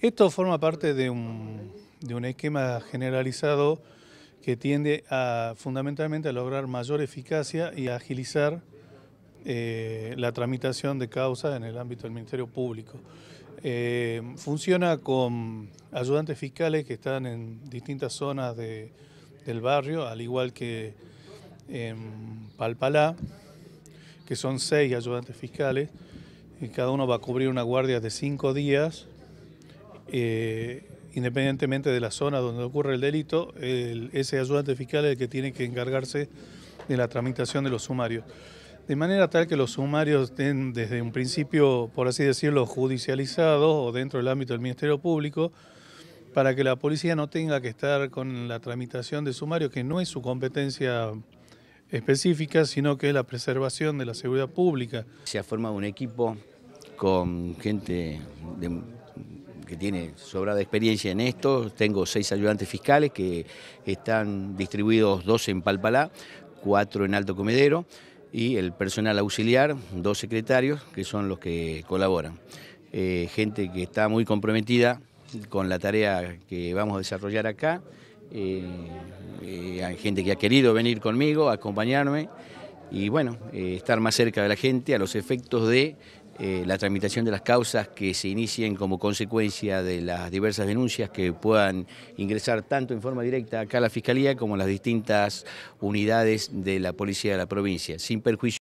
Esto forma parte de un, esquema generalizado que tiende a fundamentalmente a lograr mayor eficacia y a agilizar eh, la tramitación de causas en el ámbito del Ministerio Público. Eh, funciona con ayudantes fiscales que están en distintas zonas del barrio, al igual que en Palpalá, que son seis ayudantes fiscales, y cada uno va a cubrir una guardia de cinco días eh, independientemente de la zona donde ocurre el delito, ese ayudante fiscal es el que tiene que encargarse de la tramitación de los sumarios. De manera tal que los sumarios estén desde un principio, por así decirlo, judicializados o dentro del ámbito del Ministerio Público, para que la policía no tenga que estar con la tramitación de sumarios, que no es su competencia específica, sino que es la preservación de la seguridad pública. Se ha formado un equipo con gente de que tiene sobrada experiencia en esto. Tengo seis ayudantes fiscales que están distribuidos dos en Palpalá, cuatro en Alto Comedero y el personal auxiliar, dos secretarios que son los que colaboran. Eh, gente que está muy comprometida con la tarea que vamos a desarrollar acá. Eh, eh, hay gente que ha querido venir conmigo, acompañarme y bueno, estar más cerca de la gente a los efectos de eh, la tramitación de las causas que se inicien como consecuencia de las diversas denuncias que puedan ingresar tanto en forma directa acá a la Fiscalía como a las distintas unidades de la Policía de la provincia, sin perjuicio